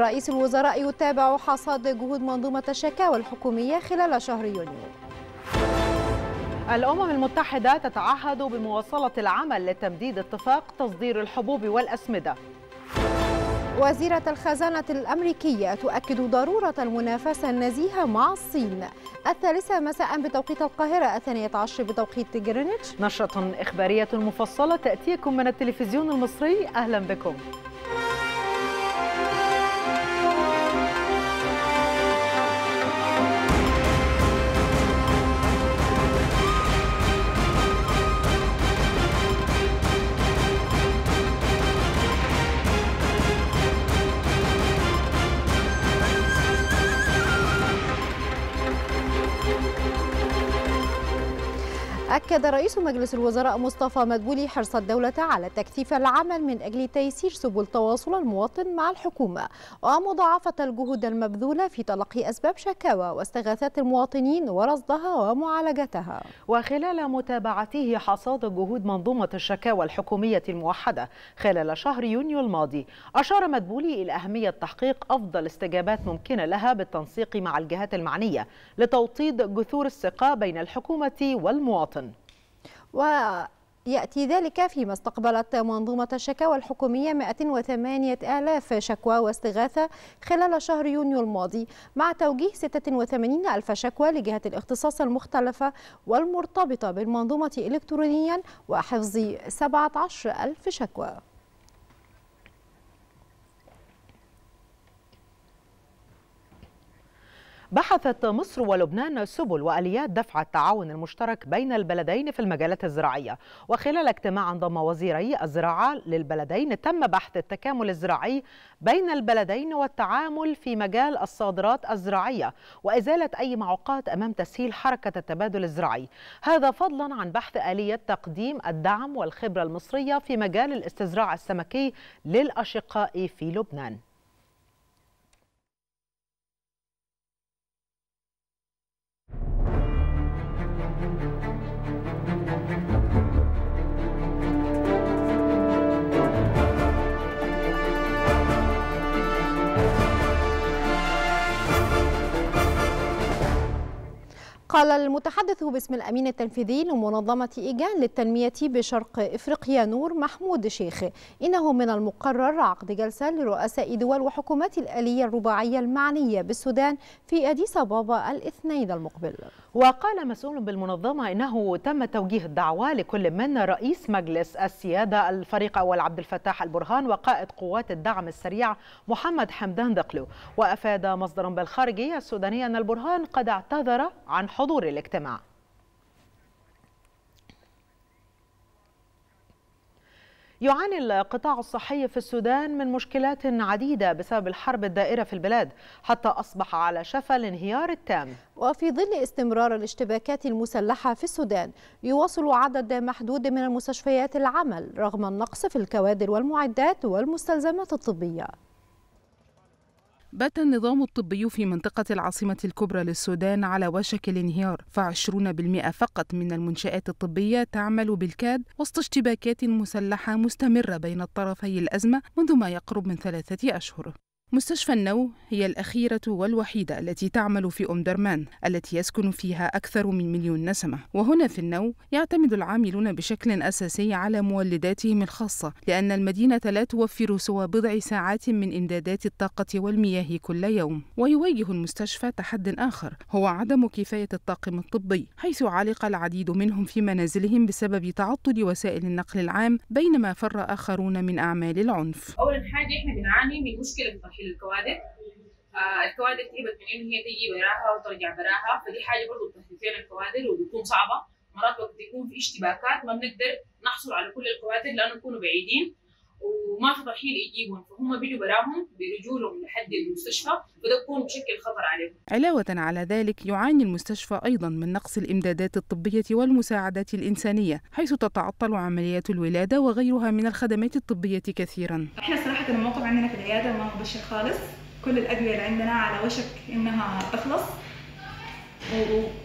رئيس الوزراء يتابع حصاد جهود منظومة الشكاوى الحكومية خلال شهر يونيو الأمم المتحدة تتعهد بمواصلة العمل لتمديد اتفاق تصدير الحبوب والأسمدة وزيرة الخزانة الأمريكية تؤكد ضرورة المنافسة النزيهة مع الصين الثالثة مساء بتوقيت القاهرة الثانية عشر بتوقيت جرينتش نشرة إخبارية مفصلة تأتيكم من التلفزيون المصري أهلا بكم أكد رئيس مجلس الوزراء مصطفى مدبولي حرص الدولة على تكثيف العمل من أجل تيسير سبل تواصل المواطن مع الحكومة ومضاعفة الجهود المبذولة في تلقي أسباب شكاوى واستغاثات المواطنين ورصدها ومعالجتها وخلال متابعته حصاد جهود منظومة الشكاوى الحكومية الموحدة خلال شهر يونيو الماضي أشار مدبولي إلى أهمية تحقيق أفضل استجابات ممكنة لها بالتنسيق مع الجهات المعنية لتوطيد جثور الثقة بين الحكومة والمواطن ويأتي ذلك فيما استقبلت منظومة الشكاوى الحكومية 108 ألاف شكوى واستغاثة خلال شهر يونيو الماضي مع توجيه 86 ألف شكوى لجهة الاختصاص المختلفة والمرتبطة بالمنظومة إلكترونيا وحفظ 17 ألف شكوى بحثت مصر ولبنان سبل واليات دفع التعاون المشترك بين البلدين في المجالات الزراعيه وخلال اجتماع انضم وزيري الزراعه للبلدين تم بحث التكامل الزراعي بين البلدين والتعامل في مجال الصادرات الزراعيه وازاله اي معوقات امام تسهيل حركه التبادل الزراعي هذا فضلا عن بحث اليه تقديم الدعم والخبره المصريه في مجال الاستزراع السمكي للاشقاء في لبنان قال المتحدث باسم الأمين التنفيذي لمنظمة إيجان للتنمية بشرق إفريقيا نور محمود شيخ إنه من المقرر عقد جلسة لرؤساء دول وحكومات الآلية الرباعية المعنية بالسودان في أديس أبابا الاثنين المقبل وقال مسؤول بالمنظمة إنه تم توجيه الدعوة لكل من رئيس مجلس السيادة الفريق أول عبد الفتاح البرهان وقائد قوات الدعم السريع محمد حمدان دقلو وأفاد مصدر بالخارجية السودانية أن البرهان قد اعتذر عن حضور الاجتماع يعاني القطاع الصحي في السودان من مشكلات عديدة بسبب الحرب الدائرة في البلاد حتى أصبح على شفا الانهيار التام وفي ظل استمرار الاشتباكات المسلحة في السودان يواصل عدد محدود من المستشفيات العمل رغم النقص في الكوادر والمعدات والمستلزمات الطبية بات النظام الطبي في منطقة العاصمة الكبرى للسودان على وشك الانهيار فعشرون بالمئة فقط من المنشآت الطبية تعمل بالكاد وسط اشتباكات مسلحة مستمرة بين طرفي الأزمة منذ ما يقرب من ثلاثة أشهر مستشفى النو هي الأخيرة والوحيدة التي تعمل في أم درمان التي يسكن فيها أكثر من مليون نسمة وهنا في النو يعتمد العاملون بشكل أساسي على مولداتهم الخاصة لأن المدينة لا توفر سوى بضع ساعات من إمدادات الطاقة والمياه كل يوم ويواجه المستشفى تحد آخر هو عدم كفاية الطاقم الطبي حيث علق العديد منهم في منازلهم بسبب تعطل وسائل النقل العام بينما فر آخرون من أعمال العنف أول حاجة إحنا بنعاني من مشكلة في الكوادر آه الكوادر تجيب التنين هي تيجي وراها وترجع براها فدي حاجه برضه بتهدف لنا الكوادر وبتكون صعبه مرات وقت يكون في اشتباكات ما بنقدر نحصل على كل الكوادر لانه يكونوا بعيدين وما ضحيه يجيبهم فهم بيجوا براهم برجولهم لحد المستشفى وده يكون بشكل خطر عليهم علاوة على ذلك يعاني المستشفى أيضا من نقص الإمدادات الطبية والمساعدات الإنسانية حيث تتعطل عمليات الولادة وغيرها من الخدمات الطبية كثيرا احنا صراحة الموقف عندنا في العيادة ما هو بشر خالص كل الأدوية اللي عندنا على وشك إنها تخلص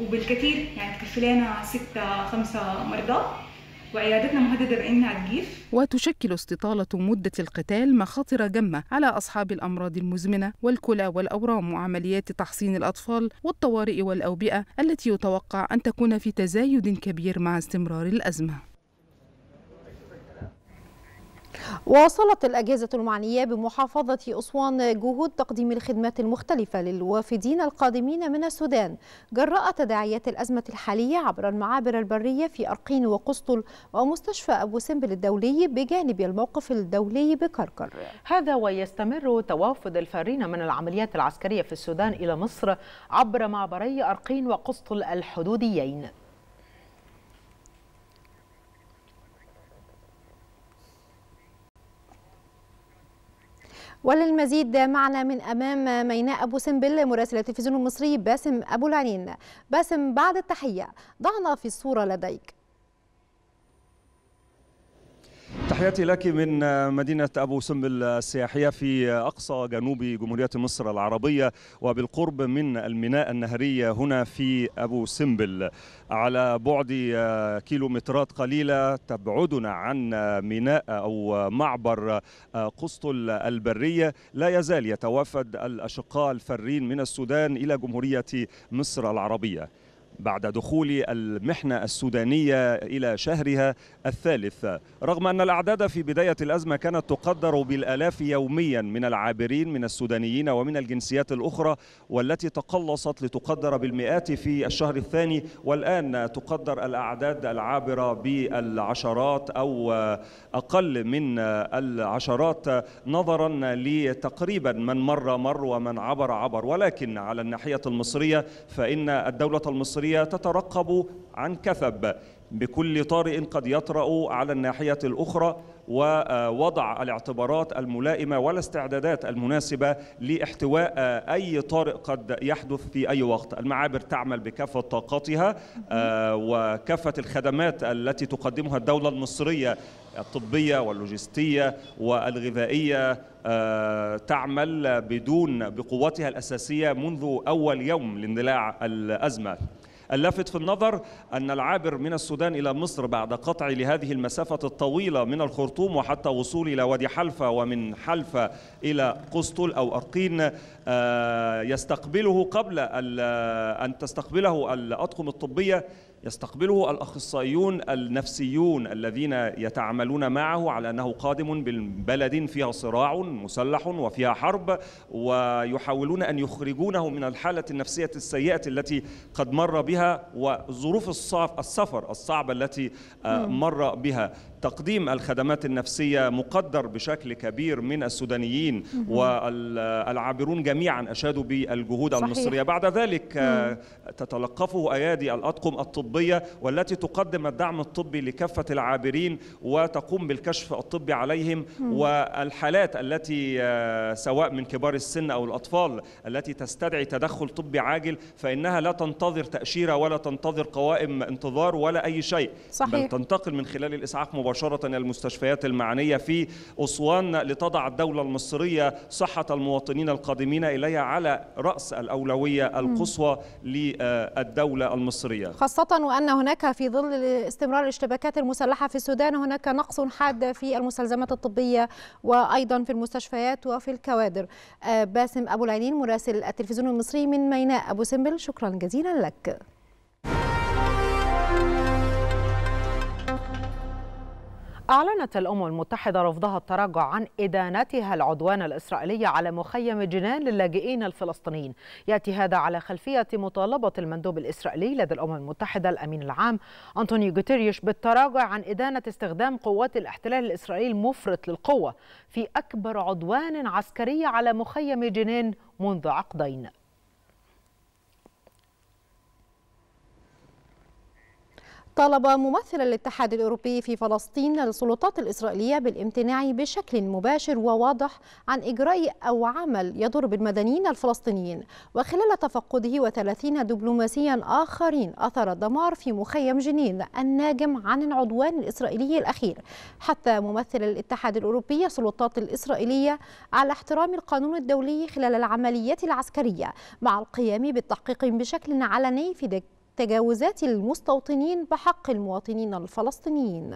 وبالكثير يعني تكفي لنا ستة خمسة مرضى وعيادتنا مهددة بأنها تجيف وتشكل استطالة مدة القتال مخاطر جمة على أصحاب الأمراض المزمنة والكلى والأورام وعمليات تحصين الأطفال والطوارئ والأوبئة التي يتوقع أن تكون في تزايد كبير مع استمرار الأزمة واصلت الأجهزة المعنية بمحافظة أسوان جهود تقديم الخدمات المختلفة للوافدين القادمين من السودان جراء تداعيات الأزمة الحالية عبر المعابر البرية في أرقين وقسطل ومستشفى أبو سمبل الدولي بجانب الموقف الدولي بكركر هذا ويستمر توافد الفارين من العمليات العسكرية في السودان إلى مصر عبر معبري أرقين وقسطل الحدوديين وللمزيد معنا من امام ميناء ابو سمبل مراسل التلفزيون المصري باسم ابو العنين باسم بعد التحيه ضعنا في الصوره لديك تحياتي لك من مدينة أبو سمبل السياحية في أقصى جنوب جمهورية مصر العربية وبالقرب من الميناء النهري هنا في أبو سمبل على بعد كيلومترات قليلة تبعدنا عن ميناء أو معبر قسطل البرية لا يزال يتوافد الأشقاء الفارين من السودان إلى جمهورية مصر العربية بعد دخول المحنة السودانية إلى شهرها الثالث رغم أن الأعداد في بداية الأزمة كانت تقدر بالآلاف يوميا من العابرين من السودانيين ومن الجنسيات الأخرى والتي تقلصت لتقدر بالمئات في الشهر الثاني والآن تقدر الأعداد العابرة بالعشرات أو أقل من العشرات نظرا لتقريبا من مر مر ومن عبر عبر ولكن على الناحية المصرية فإن الدولة المصرية المصرية تترقب عن كثب بكل طارئ قد يطرأ على الناحية الأخرى ووضع الاعتبارات الملائمة والاستعدادات المناسبة لاحتواء أي طارئ قد يحدث في أي وقت المعابر تعمل بكافة طاقتها آه، وكافة الخدمات التي تقدمها الدولة المصرية الطبية واللوجستية والغذائية آه، تعمل بدون بقوتها الأساسية منذ أول يوم لاندلاع الأزمة اللافت في النظر أن العابر من السودان إلى مصر بعد قطع لهذه المسافة الطويلة من الخرطوم وحتى وصول إلى وادي حلفة ومن حلفة إلى قسطل أو أرقين آه، يستقبله قبل آه، أن تستقبله الأطقم الطبية يستقبله الأخصائيون النفسيون الذين يتعاملون معه على أنه قادم بالبلد فيها صراع مسلح وفيها حرب ويحاولون أن يخرجونه من الحالة النفسية السيئة التي قد مر بها وظروف السفر الصعبة التي آه، نعم. مر بها تقديم الخدمات النفسية مقدر بشكل كبير من السودانيين والعابرون جميعا أشادوا بالجهود صحيح. المصرية بعد ذلك تتلقفه أيادي الأطقم الطبية والتي تقدم الدعم الطبي لكافة العابرين وتقوم بالكشف الطبي عليهم والحالات التي آه، سواء من كبار السن أو الأطفال التي تستدعي تدخل طبي عاجل فإنها لا تنتظر تأشيرة ولا تنتظر قوائم انتظار ولا أي شيء صحيح. بل تنتقل من خلال الإسعاف مباشرة مباشرة المستشفيات المعنية في أسوان لتضع الدولة المصرية صحة المواطنين القادمين إليها على رأس الأولوية القصوى للدولة المصرية خاصة وأن هناك في ظل استمرار الاشتباكات المسلحة في السودان هناك نقص حاد في المستلزمات الطبية وأيضا في المستشفيات وفي الكوادر آه، باسم أبو العينين مراسل التلفزيون المصري من ميناء أبو سمبل شكرا جزيلا لك أعلنت الأمم المتحدة رفضها التراجع عن إدانتها العدوان الإسرائيلي على مخيم جنان للاجئين الفلسطينيين يأتي هذا على خلفية مطالبة المندوب الإسرائيلي لدى الأمم المتحدة الأمين العام أنطونيو جوتيريش بالتراجع عن إدانة استخدام قوات الاحتلال الإسرائيلي المفرط للقوة في أكبر عدوان عسكري على مخيم جنان منذ عقدين طالب ممثل الاتحاد الأوروبي في فلسطين السلطات الإسرائيلية بالامتناع بشكل مباشر وواضح عن إجراء أو عمل يضر بالمدنيين الفلسطينيين وخلال تفقده وثلاثين دبلوماسيا آخرين أثر الدمار في مخيم جنين الناجم عن العدوان الإسرائيلي الأخير حتى ممثل الاتحاد الأوروبي السلطات الإسرائيلية على احترام القانون الدولي خلال العمليات العسكرية مع القيام بالتحقيق بشكل علني في تجاوزات المستوطنين بحق المواطنين الفلسطينيين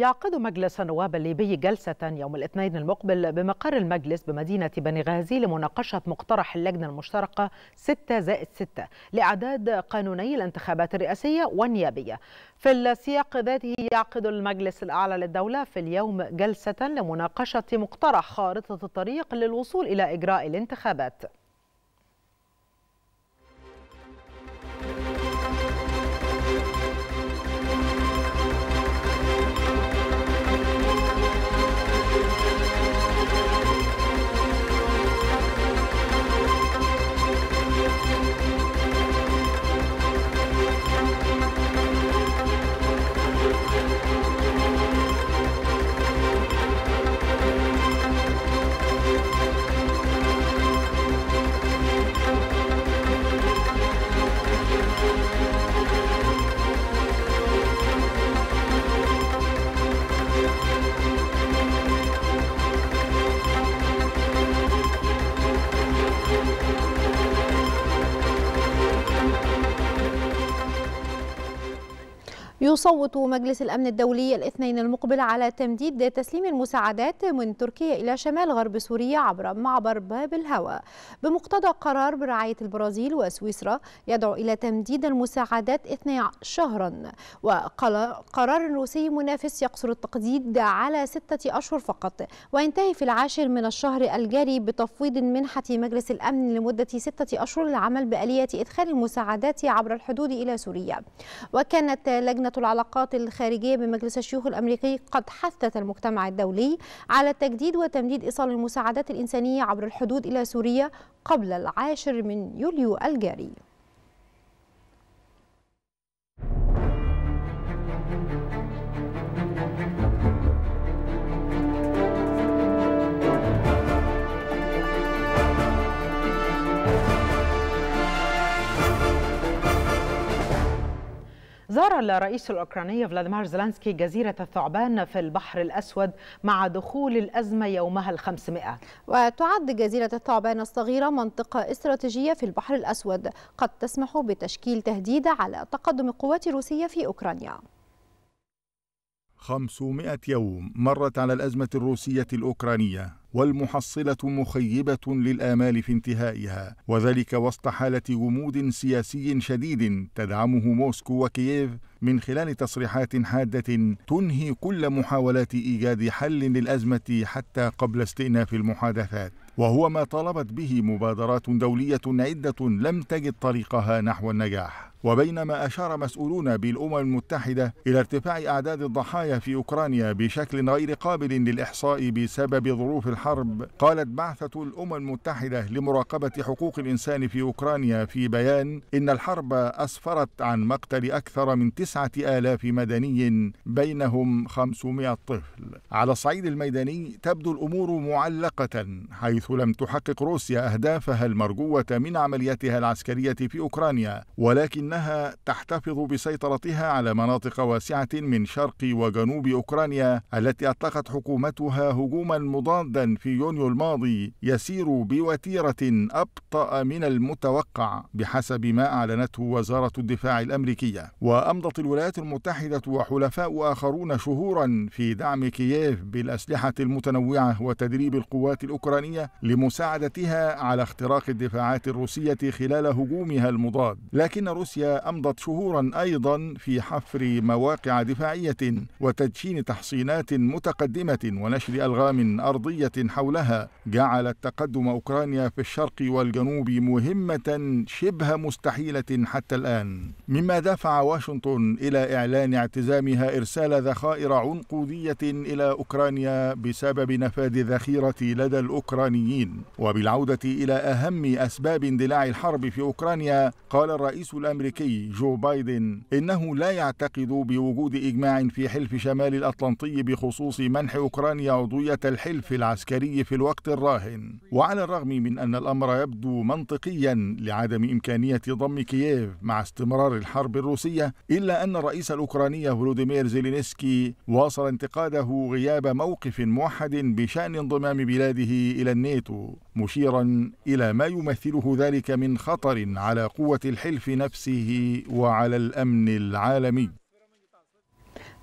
يعقد مجلس النواب الليبي جلسة يوم الاثنين المقبل بمقر المجلس بمدينة بنغازي لمناقشة مقترح اللجنة المشتركة 6 زائد 6 لإعداد قانوني الانتخابات الرئاسية والنيابية في السياق ذاته يعقد المجلس الأعلى للدولة في اليوم جلسة لمناقشة مقترح خارطة الطريق للوصول إلى إجراء الانتخابات يصوت مجلس الأمن الدولي الاثنين المقبل على تمديد تسليم المساعدات من تركيا إلى شمال غرب سوريا عبر معبر باب الهوى بمقتضى قرار برعاية البرازيل وسويسرا يدعو إلى تمديد المساعدات 12 شهرا وقرار روسي منافس يقصر التقديد على ستة أشهر فقط وينتهي في العاشر من الشهر الجاري بتفويض منحة مجلس الأمن لمدة ستة أشهر للعمل بآلية إدخال المساعدات عبر الحدود إلى سوريا وكانت لجنة العلاقات الخارجية بمجلس الشيوخ الأمريكي قد حثت المجتمع الدولي على التجديد وتمديد إيصال المساعدات الإنسانية عبر الحدود إلى سوريا قبل العاشر من يوليو الجاري زار الرئيس الأوكراني فلاديمير زيلانسكي جزيرة الثعبان في البحر الأسود مع دخول الأزمة يومها الخمسمائة وتعد جزيرة الثعبان الصغيرة منطقة استراتيجية في البحر الأسود قد تسمح بتشكيل تهديد على تقدم القوات الروسية في أوكرانيا 500 يوم مرت على الأزمة الروسية الأوكرانية والمحصلة مخيبة للآمال في انتهائها وذلك وسط حالة غموض سياسي شديد تدعمه موسكو وكييف من خلال تصريحات حادة تنهي كل محاولات إيجاد حل للأزمة حتى قبل استئناف المحادثات وهو ما طالبت به مبادرات دولية عدة لم تجد طريقها نحو النجاح وبينما أشار مسؤولون بالأمم المتحدة إلى ارتفاع أعداد الضحايا في أوكرانيا بشكل غير قابل للإحصاء بسبب ظروف الحرب قالت بعثة الأمم المتحدة لمراقبة حقوق الإنسان في أوكرانيا في بيان إن الحرب أسفرت عن مقتل أكثر من تسعة آلاف مدني بينهم 500 طفل على الصعيد الميداني تبدو الأمور معلقة حيث لم تحقق روسيا أهدافها المرجوة من عملياتها العسكرية في أوكرانيا ولكنها تحتفظ بسيطرتها على مناطق واسعة من شرق وجنوب أوكرانيا التي أطلقت حكومتها هجوما مضادا في يونيو الماضي يسير بوتيرة أبطأ من المتوقع بحسب ما أعلنته وزارة الدفاع الأمريكية وأمضت الولايات المتحدة وحلفاء آخرون شهورا في دعم كييف بالأسلحة المتنوعة وتدريب القوات الأوكرانية لمساعدتها على اختراق الدفاعات الروسية خلال هجومها المضاد لكن روسيا أمضت شهورا أيضا في حفر مواقع دفاعية وتدشين تحصينات متقدمة ونشر ألغام أرضية حولها جعلت تقدم أوكرانيا في الشرق والجنوب مهمة شبه مستحيلة حتى الآن مما دفع واشنطن إلى إعلان اعتزامها إرسال ذخائر عنقودية إلى أوكرانيا بسبب نفاذ الذخيرة لدى الأوكرانيين الأوكرانيين وبالعودة إلى أهم أسباب اندلاع الحرب في أوكرانيا قال الرئيس الأمريكي جو بايدن إنه لا يعتقد بوجود إجماع في حلف شمال الأطلنطي بخصوص منح أوكرانيا عضوية الحلف العسكري في الوقت الراهن وعلى الرغم من أن الأمر يبدو منطقيا لعدم إمكانية ضم كييف مع استمرار الحرب الروسية إلا أن الرئيس الأوكراني فولوديمير زيلينسكي واصل انتقاده غياب موقف موحد بشأن انضمام بلاده إلى الناتو سمعت مشيرا إلى ما يمثله ذلك من خطر على قوة الحلف نفسه وعلى الأمن العالمي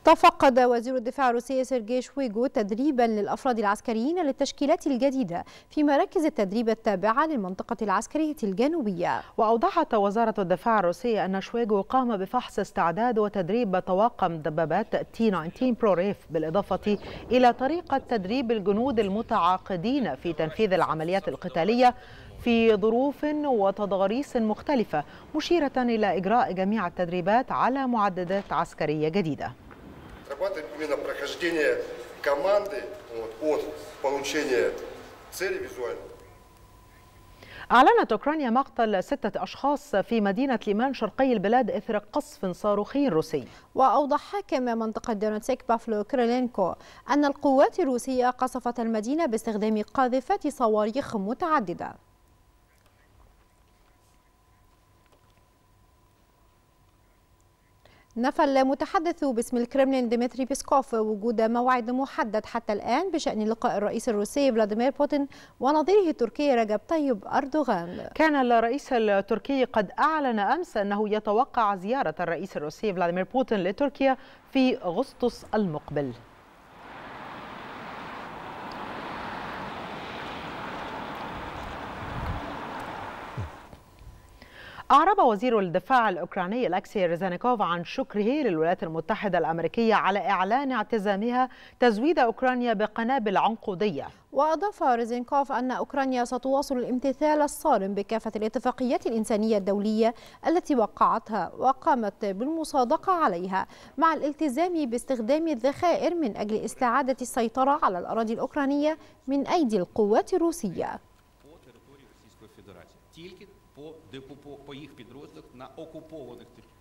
تفقد وزير الدفاع الروسي سيرجي شويغو تدريبا للأفراد العسكريين للتشكيلات الجديدة في مراكز التدريب التابعة للمنطقة العسكرية الجنوبية وأوضحت وزارة الدفاع الروسية أن شويغو قام بفحص استعداد وتدريب طواقم دبابات تي 19 بروريف بالإضافة إلى طريقة تدريب الجنود المتعاقدين في تنفيذ العمليات القتالية في ظروف وتضاريس مختلفة مشيرة إلى إجراء جميع التدريبات على معدات عسكرية جديدة отрабатываем именно прохождение команды вот, от получения цели визуально. أعلنت أوكرانيا مقتل ستة أشخاص في مدينة ليمان شرقي البلاد إثر قصف صاروخي روسي وأوضح حاكم منطقة دونتسك بافلو كريلينكو أن القوات الروسية قصفت المدينة باستخدام قاذفات صواريخ متعددة نفى المتحدث باسم الكرملين ديمتري بيسكوف وجود موعد محدد حتى الآن بشأن لقاء الرئيس الروسي فلاديمير بوتين ونظيره التركي رجب طيب أردوغان كان الرئيس التركي قد أعلن أمس أنه يتوقع زيارة الرئيس الروسي فلاديمير بوتين لتركيا في أغسطس المقبل أعرب وزير الدفاع الأوكراني الأكسي ريزانيكوف عن شكره للولايات المتحدة الأمريكية على إعلان اعتزامها تزويد أوكرانيا بقنابل عنقودية وأضاف ريزينكوف أن أوكرانيا ستواصل الامتثال الصارم بكافة الاتفاقيات الإنسانية الدولية التي وقعتها وقامت بالمصادقة عليها مع الالتزام باستخدام الذخائر من أجل استعادة السيطرة على الأراضي الأوكرانية من أيدي القوات الروسية по їх підрозділах на окупованих територіях.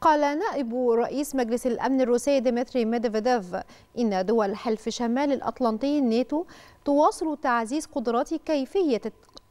قال نائب رئيس مجلس الأمن الروسي ديمتري ميدفيديف إن دول حلف شمال الأطلنطي الناتو تواصل تعزيز قدرات كيفية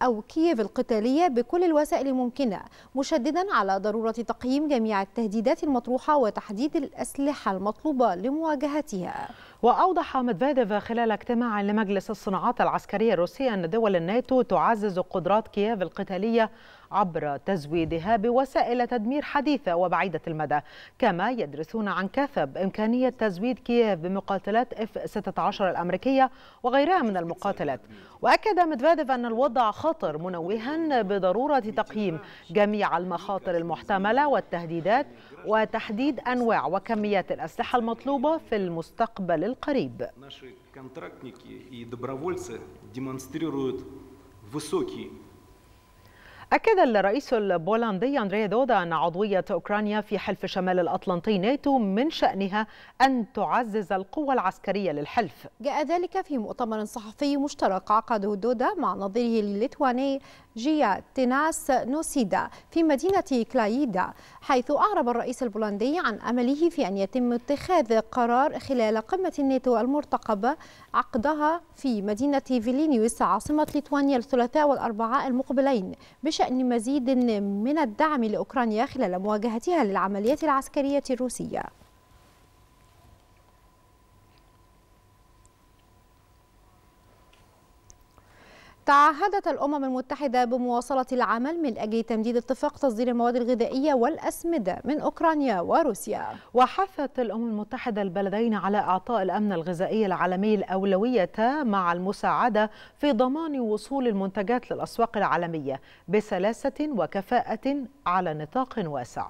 أو كييف القتالية بكل الوسائل الممكنة مشددا على ضرورة تقييم جميع التهديدات المطروحة وتحديد الأسلحة المطلوبة لمواجهتها وأوضح مدفيديف خلال اجتماع لمجلس الصناعات العسكرية الروسية أن دول الناتو تعزز قدرات كييف القتالية عبر تزويدها بوسائل تدمير حديثة وبعيدة المدى كما يدرسون عن كثب إمكانية تزويد كييف بمقاتلات F-16 الأمريكية وغيرها من المقاتلات وأكد مدفاديف أن الوضع خطر منوها بضرورة تقييم جميع المخاطر المحتملة والتهديدات وتحديد أنواع وكميات الأسلحة المطلوبة في المستقبل القريب контрактники и добровольцы демонстрируют высокий أكد الرئيس البولندي أندريا دودا أن عضوية أوكرانيا في حلف شمال الأطلنطي ناتو من شأنها أن تعزز القوة العسكرية للحلف جاء ذلك في مؤتمر صحفي مشترك عقده دودا مع نظيره الليتواني جيا تيناس نوسيدا في مدينة كلايدا حيث أعرب الرئيس البولندي عن أمله في أن يتم اتخاذ قرار خلال قمة الناتو المرتقبة عقدها في مدينة فيلينيوس عاصمة ليتوانيا الثلاثاء والأربعاء المقبلين بشأن مزيد من الدعم لأوكرانيا خلال مواجهتها للعمليات العسكرية الروسية تعهدت الأمم المتحدة بمواصلة العمل من أجل تمديد اتفاق تصدير المواد الغذائية والأسمدة من أوكرانيا وروسيا وحثت الأمم المتحدة البلدين على إعطاء الأمن الغذائي العالمي الأولوية مع المساعدة في ضمان وصول المنتجات للأسواق العالمية بسلاسة وكفاءة على نطاق واسع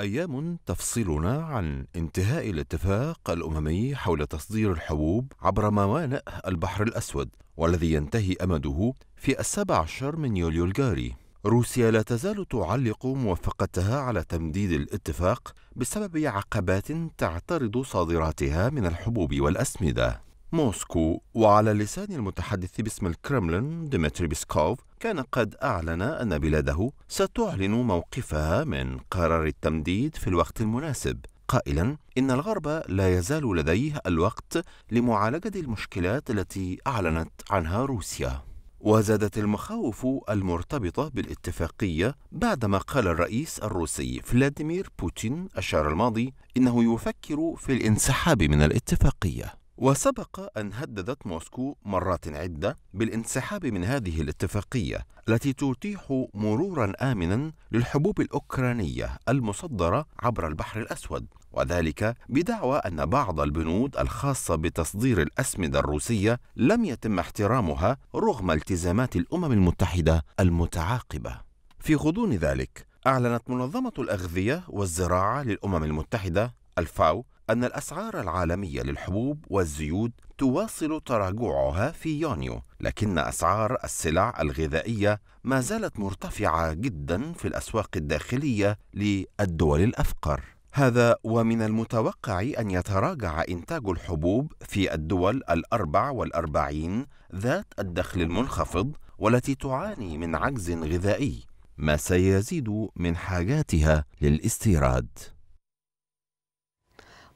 أيام تفصلنا عن انتهاء الاتفاق الأممي حول تصدير الحبوب عبر موانئ البحر الأسود والذي ينتهي أمده في السابع عشر من يوليو الجاري روسيا لا تزال تعلق موافقتها على تمديد الاتفاق بسبب عقبات تعترض صادراتها من الحبوب والأسمدة موسكو وعلى لسان المتحدث باسم الكرملين ديمتري بيسكوف كان قد أعلن أن بلاده ستعلن موقفها من قرار التمديد في الوقت المناسب قائلا إن الغرب لا يزال لديه الوقت لمعالجة المشكلات التي أعلنت عنها روسيا وزادت المخاوف المرتبطة بالاتفاقية بعدما قال الرئيس الروسي فلاديمير بوتين الشهر الماضي إنه يفكر في الانسحاب من الاتفاقية وسبق أن هددت موسكو مرات عدة بالانسحاب من هذه الاتفاقية التي تتيح مرورا آمنا للحبوب الأوكرانية المصدرة عبر البحر الأسود وذلك بدعوى أن بعض البنود الخاصة بتصدير الأسمدة الروسية لم يتم احترامها رغم التزامات الأمم المتحدة المتعاقبة في غضون ذلك أعلنت منظمة الأغذية والزراعة للأمم المتحدة الفاو أن الأسعار العالمية للحبوب والزيوت تواصل تراجعها في يونيو، لكن أسعار السلع الغذائية ما زالت مرتفعة جدا في الأسواق الداخلية للدول الأفقر. هذا ومن المتوقع أن يتراجع إنتاج الحبوب في الدول الأربع والأربعين ذات الدخل المنخفض والتي تعاني من عجز غذائي، ما سيزيد من حاجاتها للاستيراد.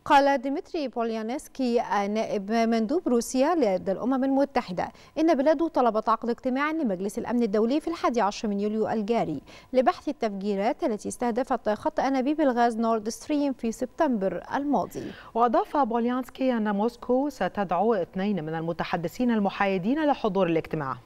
قال ديمتري بوليانسكي نائب مندوب روسيا لدى الأمم المتحدة إن بلاده طلبت عقد اجتماع لمجلس الأمن الدولي في الحادي عشر من يوليو الجاري لبحث التفجيرات التي استهدفت خط أنابيب الغاز نورد ستريم في سبتمبر الماضي وأضاف بوليانسكي أن موسكو ستدعو اثنين من المتحدثين المحايدين لحضور الاجتماع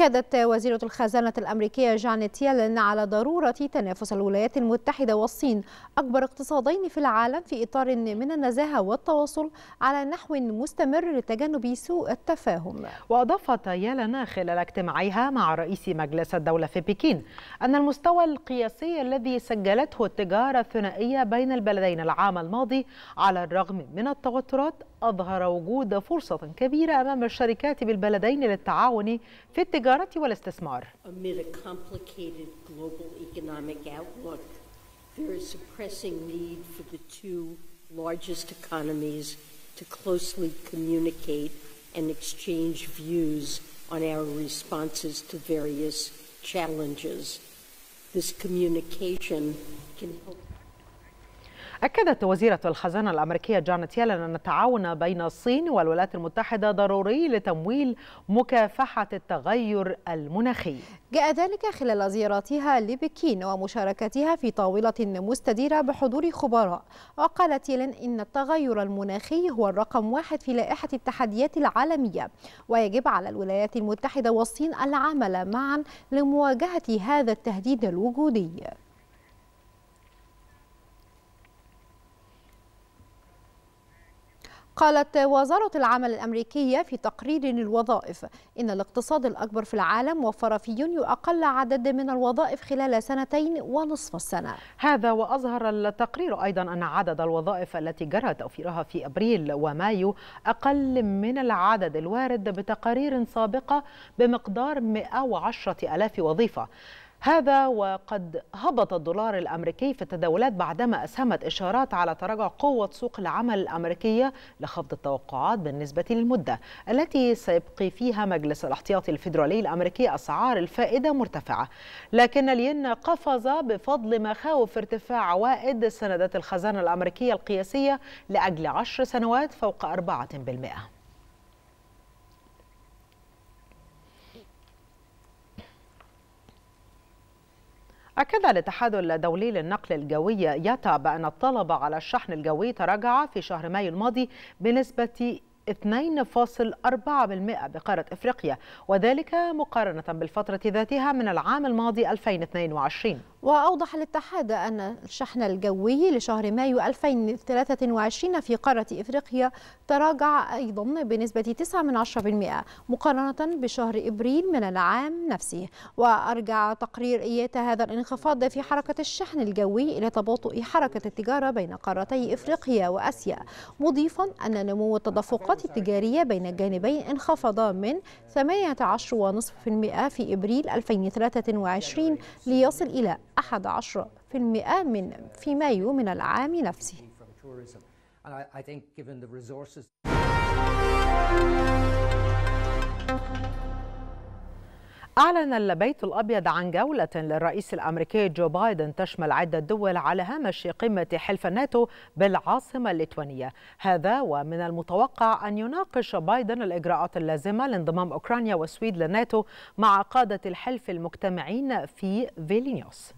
أكدت وزيرة الخزانة الأمريكية جانيت يلن على ضرورة تنافس الولايات المتحدة والصين أكبر اقتصادين في العالم في إطار من النزاهة والتواصل على نحو مستمر لتجنب سوء التفاهم وأضافت يلن خلال اجتماعها مع رئيس مجلس الدولة في بكين أن المستوى القياسي الذي سجلته التجارة الثنائية بين البلدين العام الماضي على الرغم من التوترات أظهر وجود فرصة كبيرة أمام الشركات بالبلدين للتعاون في التجارة والاستثمار largest economies to closely communicate and exchange views on our responses to various challenges. This communication can help أكدت وزيرة الخزانة الأمريكية جانت يلن أن التعاون بين الصين والولايات المتحدة ضروري لتمويل مكافحة التغير المناخي جاء ذلك خلال زيارتها لبكين ومشاركتها في طاولة مستديرة بحضور خبراء وقالت يلن إن التغير المناخي هو الرقم واحد في لائحة التحديات العالمية ويجب على الولايات المتحدة والصين العمل معا لمواجهة هذا التهديد الوجودي قالت وزارة العمل الأمريكية في تقرير الوظائف إن الاقتصاد الأكبر في العالم وفر في يونيو أقل عدد من الوظائف خلال سنتين ونصف السنة هذا وأظهر التقرير أيضا أن عدد الوظائف التي جرى توفيرها في أبريل ومايو أقل من العدد الوارد بتقارير سابقة بمقدار 110 ألاف وظيفة هذا وقد هبط الدولار الأمريكي في التداولات بعدما أسهمت إشارات على تراجع قوة سوق العمل الأمريكية لخفض التوقعات بالنسبة للمدة التي سيبقي فيها مجلس الاحتياطي الفيدرالي الأمريكي أسعار الفائدة مرتفعة لكن الين قفز بفضل مخاوف ارتفاع عوائد سندات الخزانة الأمريكية القياسية لأجل عشر سنوات فوق 4% أكد الاتحاد الدولي للنقل الجوي ياتا بأن الطلب على الشحن الجوي تراجع في شهر مايو الماضي بنسبة 2.4% بقارة إفريقيا وذلك مقارنة بالفترة ذاتها من العام الماضي 2022 وأوضح الاتحاد أن الشحن الجوي لشهر مايو 2023 في قارة إفريقيا تراجع أيضا بنسبة 9% مقارنة بشهر إبريل من العام نفسه وأرجع تقرير إياتا هذا الانخفاض في حركة الشحن الجوي إلى تباطؤ حركة التجارة بين قارتي إفريقيا وأسيا مضيفا أن نمو التدفقات التجارية بين الجانبين انخفض من 18.5% في إبريل 2023 ليصل إلى 11% من في مايو من العام نفسه أعلن البيت الأبيض عن جولة للرئيس الأمريكي جو بايدن تشمل عدة دول على هامش قمة حلف الناتو بالعاصمة الليتوانية هذا ومن المتوقع أن يناقش بايدن الإجراءات اللازمة لانضمام أوكرانيا والسويد للناتو مع قادة الحلف المجتمعين في فيلينيوس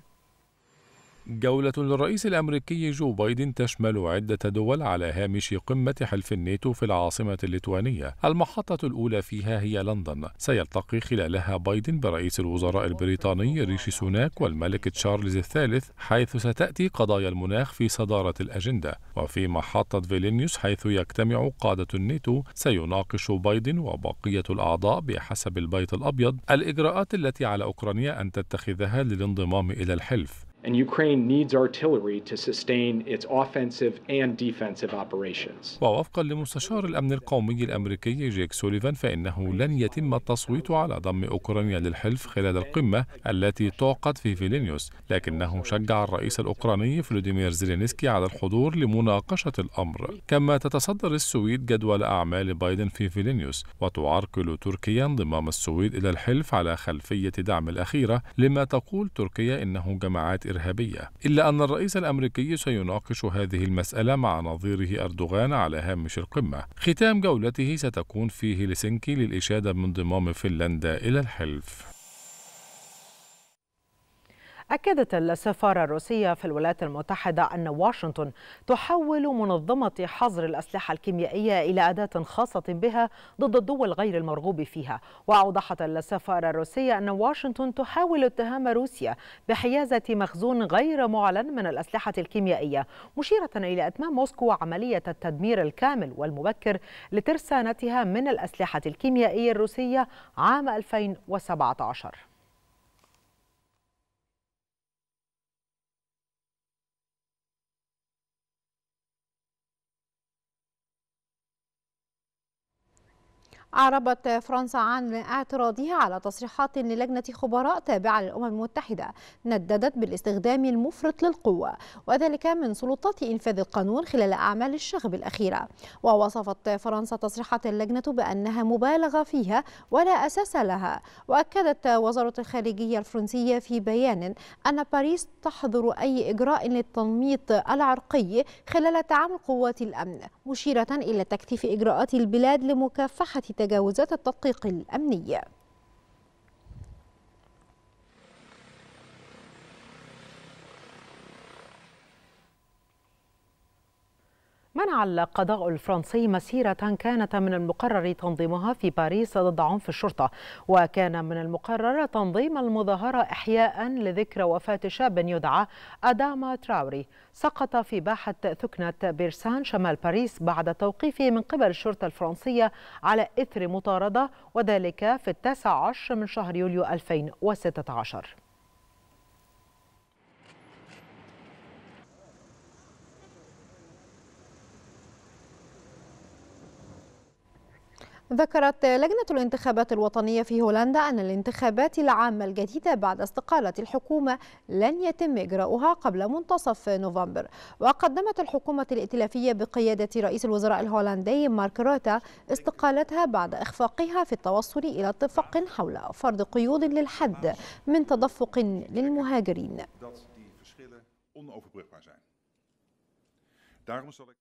جولة للرئيس الأمريكي جو بايدن تشمل عدة دول على هامش قمة حلف الناتو في العاصمة الليتوانية المحطة الأولى فيها هي لندن سيلتقي خلالها بايدن برئيس الوزراء البريطاني ريشي سوناك والملك تشارلز الثالث حيث ستأتي قضايا المناخ في صدارة الأجندة وفي محطة فيلينيوس حيث يجتمع قادة الناتو سيناقش بايدن وبقية الأعضاء بحسب البيت الأبيض الإجراءات التي على أوكرانيا أن تتخذها للانضمام إلى الحلف and Ukraine needs artillery to sustain its offensive and defensive operations. ووفقا لمستشار الأمن القومي الأمريكي جيك سوليفان فإنه لن يتم التصويت على ضم أوكرانيا للحلف خلال القمة التي تعقد في فيلينيوس لكنه شجع الرئيس الأوكراني فلوديمير زيلينسكي على الحضور لمناقشة الأمر كما تتصدر السويد جدول أعمال بايدن في فيلينيوس وتعرقل تركيا انضمام السويد إلى الحلف على خلفية دعم الأخيرة لما تقول تركيا إنه جماعات الإرهابية إلا أن الرئيس الأمريكي سيناقش هذه المسألة مع نظيره أردوغان على هامش القمة ختام جولته ستكون في هلسنكي للإشادة من فنلندا إلى الحلف أكدت السفارة الروسية في الولايات المتحدة أن واشنطن تحول منظمة حظر الأسلحة الكيميائية إلى أداة خاصة بها ضد الدول غير المرغوب فيها وأوضحت السفارة الروسية أن واشنطن تحاول اتهام روسيا بحيازة مخزون غير معلن من الأسلحة الكيميائية مشيرة إلى إتمام موسكو عملية التدمير الكامل والمبكر لترسانتها من الأسلحة الكيميائية الروسية عام 2017 أعربت فرنسا عن اعتراضها على تصريحات للجنة خبراء تابعة للأمم المتحدة نددت بالاستخدام المفرط للقوة وذلك من سلطات إنفاذ القانون خلال أعمال الشغب الأخيرة ووصفت فرنسا تصريحات اللجنة بأنها مبالغة فيها ولا أساس لها وأكدت وزارة الخارجية الفرنسية في بيان أن باريس تحظر أي إجراء للتنميط العرقي خلال تعامل قوات الأمن مشيرة إلى تكثيف إجراءات البلاد لمكافحة تجاوزات التدقيق الأمني منع القضاء الفرنسي مسيرة كانت من المقرر تنظيمها في باريس ضد عنف الشرطة وكان من المقرر تنظيم المظاهرة إحياء لذكرى وفاة شاب يدعى أداما تراوري سقط في باحة ثكنة بيرسان شمال باريس بعد توقيفه من قبل الشرطة الفرنسية على إثر مطاردة وذلك في التاسع عشر من شهر يوليو 2016 ذكرت لجنة الانتخابات الوطنية في هولندا أن الانتخابات العامة الجديدة بعد استقالة الحكومة لن يتم إجراؤها قبل منتصف نوفمبر وقدمت الحكومة الائتلافية بقيادة رئيس الوزراء الهولندي مارك روتا استقالتها بعد إخفاقها في التوصل إلى اتفاق حول فرض قيود للحد من تدفق للمهاجرين Daarom zal ik.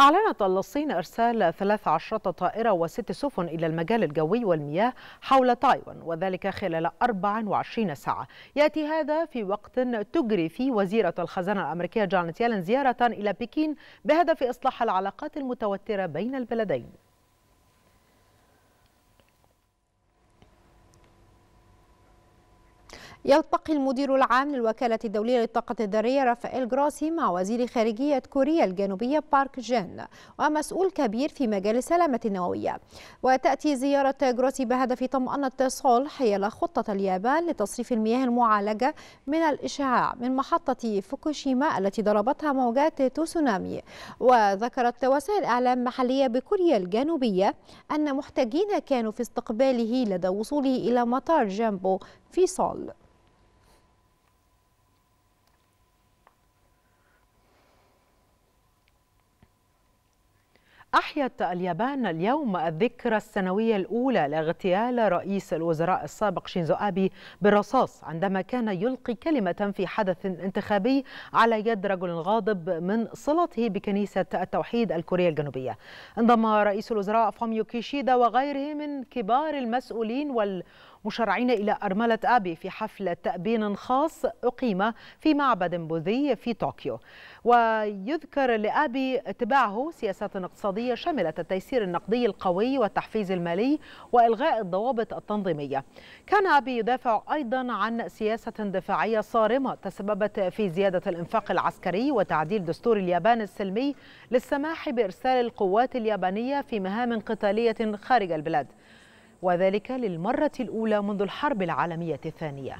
أعلنت الصين إرسال 13 طائرة وست سفن إلى المجال الجوي والمياه حول تايوان وذلك خلال 24 ساعة يأتي هذا في وقت تجري فيه وزيرة الخزانة الأمريكية جانت يالن زيارة إلى بكين بهدف إصلاح العلاقات المتوترة بين البلدين يلتقي المدير العام للوكالة الدولية للطاقة الذرية رافائيل جراسي مع وزير خارجية كوريا الجنوبية بارك جين ومسؤول كبير في مجال السلامة النووية وتأتي زيارة جراسي بهدف طمأنة سول حيال خطة اليابان لتصريف المياه المعالجة من الإشعاع من محطة فوكوشيما التي ضربتها موجات تسونامي وذكرت وسائل إعلام محلية بكوريا الجنوبية أن محتجين كانوا في استقباله لدى وصوله إلى مطار جامبو في سول أحيت اليابان اليوم الذكرى السنوية الأولى لاغتيال رئيس الوزراء السابق شينزو أبي بالرصاص عندما كان يلقي كلمة في حدث انتخابي على يد رجل غاضب من صلته بكنيسة التوحيد الكورية الجنوبية انضم رئيس الوزراء فوميو كيشيدا وغيره من كبار المسؤولين وال مشرعين إلى أرملة أبي في حفل تأبين خاص أقيم في معبد بوذي في طوكيو ويذكر لأبي اتباعه سياسات اقتصادية شملت التيسير النقدي القوي والتحفيز المالي وإلغاء الضوابط التنظيمية كان أبي يدافع أيضا عن سياسة دفاعية صارمة تسببت في زيادة الإنفاق العسكري وتعديل دستور اليابان السلمي للسماح بإرسال القوات اليابانية في مهام قتالية خارج البلاد وذلك للمرة الأولى منذ الحرب العالمية الثانية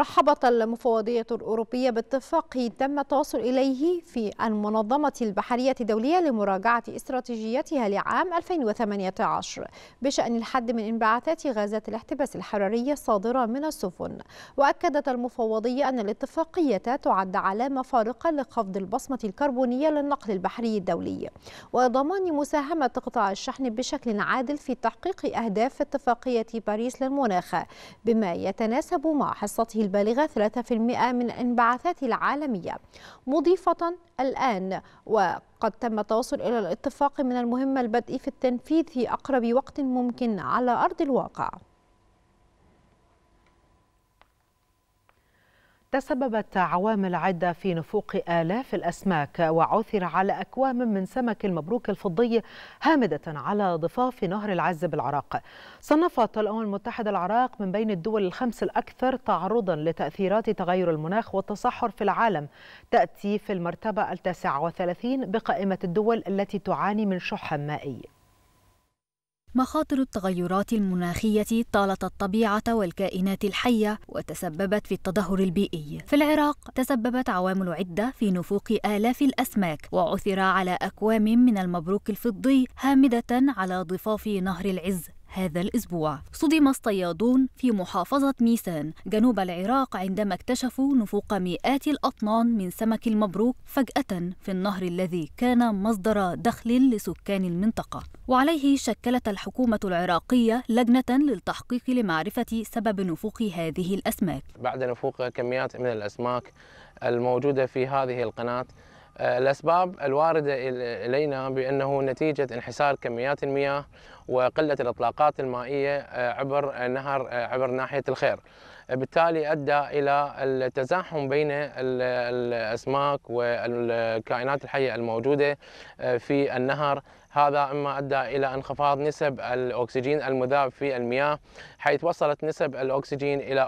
رحبت المفوضية الأوروبية باتفاق تم التوصل إليه في المنظمة البحرية الدولية لمراجعة استراتيجيتها لعام 2018 بشأن الحد من انبعاثات غازات الاحتباس الحراري الصادرة من السفن وأكدت المفوضية أن الاتفاقية تعد علامة فارقة لخفض البصمة الكربونية للنقل البحري الدولي وضمان مساهمة قطاع الشحن بشكل عادل في تحقيق أهداف اتفاقية باريس للمناخ بما يتناسب مع حصته البالغة 3% من الانبعاثات العالمية مضيفة الآن وقد تم التوصل إلى الاتفاق من المهم البدء في التنفيذ في أقرب وقت ممكن على أرض الواقع تسببت عوامل عدة في نفوق آلاف الأسماك وعثر على أكوام من سمك المبروك الفضي هامدة على ضفاف نهر العز بالعراق صنفت الأمم المتحدة العراق من بين الدول الخمس الأكثر تعرضا لتأثيرات تغير المناخ والتصحر في العالم تأتي في المرتبة التاسعة وثلاثين بقائمة الدول التي تعاني من شح مائي مخاطر التغيرات المناخية طالت الطبيعة والكائنات الحية وتسببت في التدهور البيئي. في العراق تسببت عوامل عدة في نفوق آلاف الأسماك وعثر على أكوام من المبروك الفضي هامدة على ضفاف نهر العز هذا الأسبوع صدم الصيادون في محافظة ميسان جنوب العراق عندما اكتشفوا نفوق مئات الأطنان من سمك المبروك فجأة في النهر الذي كان مصدر دخل لسكان المنطقة وعليه شكلت الحكومة العراقية لجنة للتحقيق لمعرفة سبب نفوق هذه الأسماك بعد نفوق كميات من الأسماك الموجودة في هذه القناة الأسباب الواردة إلينا بأنه نتيجة انحسار كميات المياه وقله الاطلاقات المائيه آه، عبر نهر آه، عبر ناحيه الخير. آه، بالتالي ادى الى التزاحم بين الاسماك والكائنات الحيه الموجوده في النهر هذا اما ادى الى انخفاض نسب الاكسجين المذاب في المياه حيث وصلت نسب الأكسجين إلى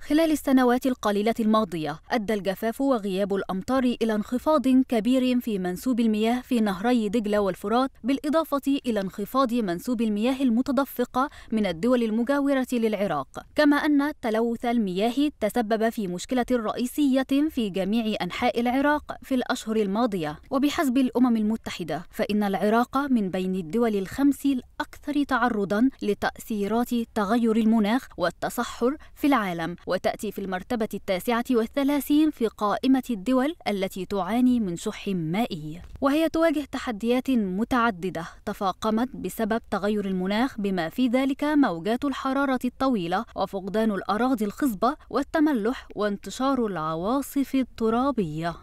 0.5 خلال السنوات القليلة الماضية أدى الجفاف وغياب الأمطار إلى انخفاض كبير في منسوب المياه في نهري دجلة والفرات بالإضافة إلى انخفاض منسوب المياه المتدفقة من الدول المجاورة للعراق كما أن تلوث المياه تسبب في مشكلة رئيسية في جميع أنحاء العراق في الأشهر الماضية وبحسب الأمم المتحدة فإن العراق من بين الدول الخمس الأكثر تعرضا لتأثيرات تغير المناخ والتصحر في العالم وتأتي في المرتبة التاسعة والثلاثين في قائمة الدول التي تعاني من شح مائي وهي تواجه تحديات متعددة تفاقمت بسبب تغير المناخ بما في ذلك موجات الحرارة الطويلة وفقدان الأراضي الخصبة والتملح وانتشار العواصف الترابية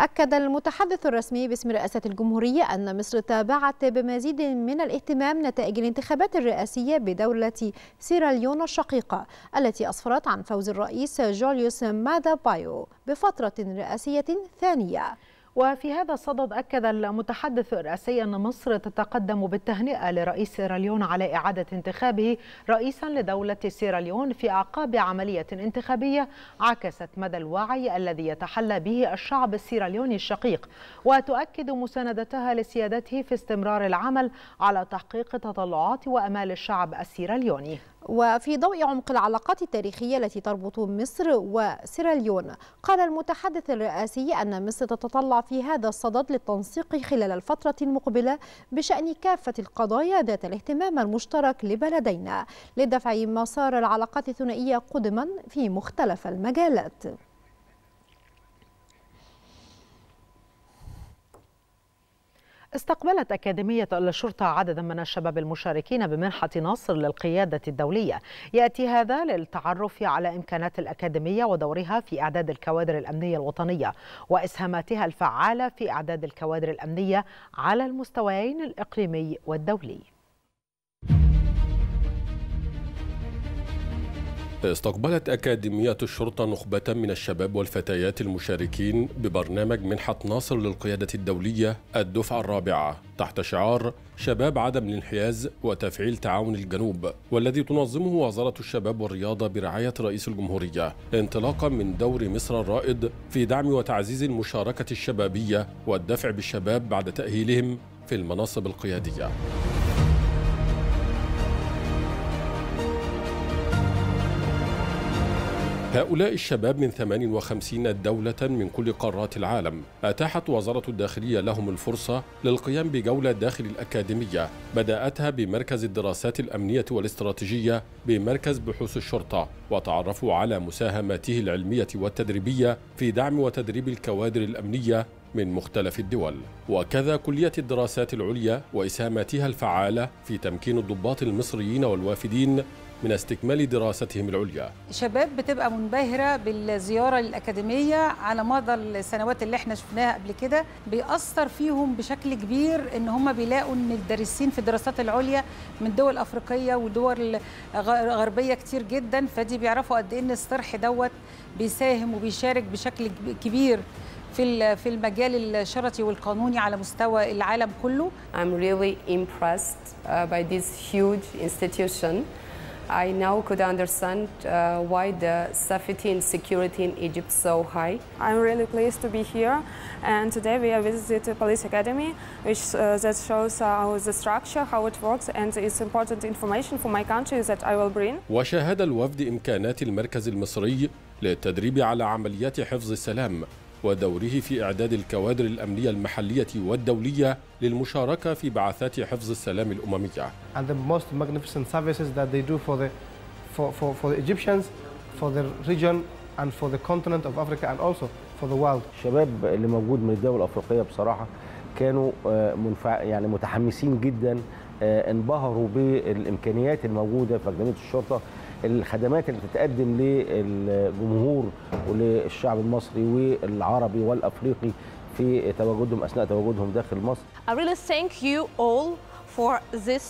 أكد المتحدث الرسمي باسم رئاسة الجمهورية أن مصر تابعت بمزيد من الاهتمام نتائج الانتخابات الرئاسية بدولة سيراليون الشقيقة التي أسفرت عن فوز الرئيس جوليوس مادا بايو بفترة رئاسية ثانية وفي هذا الصدد أكد المتحدث الرئاسي أن مصر تتقدم بالتهنئة لرئيس سيراليون على إعادة انتخابه رئيسا لدولة سيراليون في أعقاب عملية انتخابية عكست مدى الوعي الذي يتحلى به الشعب السيراليوني الشقيق وتؤكد مساندتها لسيادته في استمرار العمل على تحقيق تطلعات وأمال الشعب السيراليوني وفي ضوء عمق العلاقات التاريخية التي تربط مصر وسيراليون قال المتحدث الرئاسي أن مصر تتطلع في هذا الصدد للتنسيق خلال الفترة المقبلة بشأن كافة القضايا ذات الاهتمام المشترك لبلدينا لدفع مسار العلاقات الثنائية قدما في مختلف المجالات استقبلت أكاديمية الشرطة عددا من الشباب المشاركين بمنحة ناصر للقيادة الدولية يأتي هذا للتعرف على إمكانات الأكاديمية ودورها في إعداد الكوادر الأمنية الوطنية وإسهاماتها الفعالة في إعداد الكوادر الأمنية على المستويين الإقليمي والدولي استقبلت أكاديمية الشرطة نخبة من الشباب والفتيات المشاركين ببرنامج منحة ناصر للقيادة الدولية الدفعة الرابعة تحت شعار شباب عدم الانحياز وتفعيل تعاون الجنوب والذي تنظمه وزارة الشباب والرياضة برعاية رئيس الجمهورية انطلاقا من دور مصر الرائد في دعم وتعزيز المشاركة الشبابية والدفع بالشباب بعد تأهيلهم في المناصب القيادية. هؤلاء الشباب من 58 دولة من كل قارات العالم أتاحت وزارة الداخلية لهم الفرصة للقيام بجولة داخل الأكاديمية بدأتها بمركز الدراسات الأمنية والاستراتيجية بمركز بحوث الشرطة وتعرفوا على مساهماته العلمية والتدريبية في دعم وتدريب الكوادر الأمنية من مختلف الدول وكذا كلية الدراسات العليا وإسهاماتها الفعالة في تمكين الضباط المصريين والوافدين من استكمال دراستهم العليا شباب بتبقى منبهرة بالزيارة الأكاديمية على مدى السنوات اللي احنا شفناها قبل كده بيأثر فيهم بشكل كبير ان هم بيلاقوا ان الدارسين في الدراسات العليا من دول أفريقية ودول غربية كتير جدا فدي بيعرفوا قد إيه ان الصرح دوت بيساهم وبيشارك بشكل كبير في في المجال الشرطي والقانوني على مستوى العالم كله. I'm really impressed uh, by this huge institution. I now could understand uh, why the safety and security in Egypt so high. I'm really pleased to be here and today we are visited the police academy which uh, that shows how the structure, how it works and it's important information for my country that I will bring. وشاهد الوفد إمكانات المركز المصري للتدريب على عمليات حفظ السلام ودوره في إعداد الكوادر الأمنية المحلية والدولية للمشاركة في بعثات حفظ السلام الأممية. And the most magnificent services that they do for the for for for the Egyptians, for the region and for the continent of Africa and also for the world. الشباب اللي موجود من الدول الأفريقية بصراحة كانوا آه، منفع يعني متحمسين جدا آه، انبهروا بالإمكانيات الموجودة في أجنبية الشرطة الخدمات اللي بتتقدم للجمهور وللشعب المصري والعربي والافريقي في تواجدهم اثناء تواجدهم داخل مصر. I really thank you all for this